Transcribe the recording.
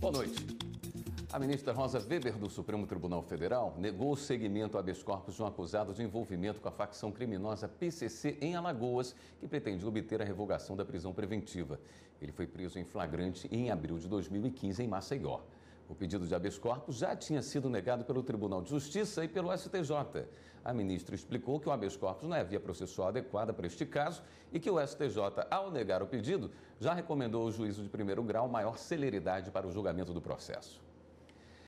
Boa noite. A ministra Rosa Weber do Supremo Tribunal Federal negou o segmento habeas corpus de um acusado de envolvimento com a facção criminosa PCC em Alagoas, que pretendia obter a revogação da prisão preventiva. Ele foi preso em flagrante em abril de 2015 em Maceió. O pedido de habeas corpus já tinha sido negado pelo Tribunal de Justiça e pelo STJ. A ministra explicou que o habeas corpus não é via processual adequada para este caso e que o STJ, ao negar o pedido, já recomendou ao juízo de primeiro grau maior celeridade para o julgamento do processo.